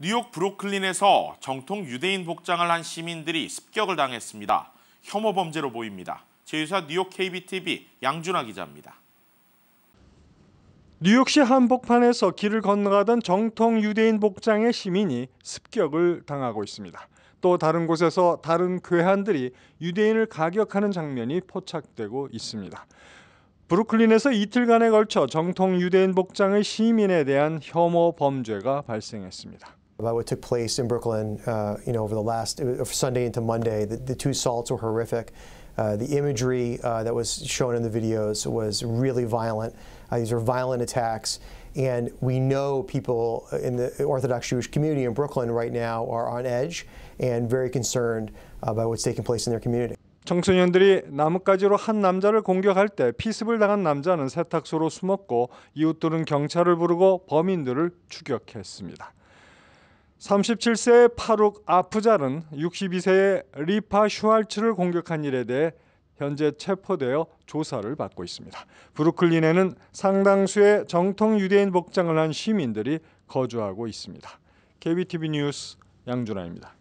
뉴욕 브루클린에서 정통 유대인 복장을 한 시민들이 습격을 당했습니다. 혐오 범죄로 보입니다. 제휴사 뉴욕 KBTV 양준하 기자입니다. 뉴욕시 한복판에서 길을 건너가던 정통 유대인 복장의 시민이 습격을 당하고 있습니다. 또 다른 곳에서 다른 괴한들이 유대인을 가격하는 장면이 포착되고 있습니다. 브루클린에서 이틀간에 걸쳐 정통 유대인 복장의 시민에 대한 혐오 범죄가 발생했습니다. about what took place in Brooklyn, uh, you know, over the last uh, Sunday into Monday. The, the two assaults were horrific. Uh, the imagery uh, that was shown in the videos was really violent. Uh, these are violent attacks, and we know people in the Orthodox Jewish community in Brooklyn right now are on edge and very concerned about what's taking place in their community. 청소년들이 나뭇가지로 한 남자를 공격할 때 피습을 당한 남자는 세탁소로 숨었고 이웃들은 경찰을 부르고 범인들을 추격했습니다. 37세의 파룩 아프잘은 62세의 리파 슈알츠를 공격한 일에 대해 현재 체포되어 조사를 받고 있습니다. 브루클린에는 상당수의 정통 유대인 복장을 한 시민들이 거주하고 있습니다. KBTV 뉴스 양준아입니다.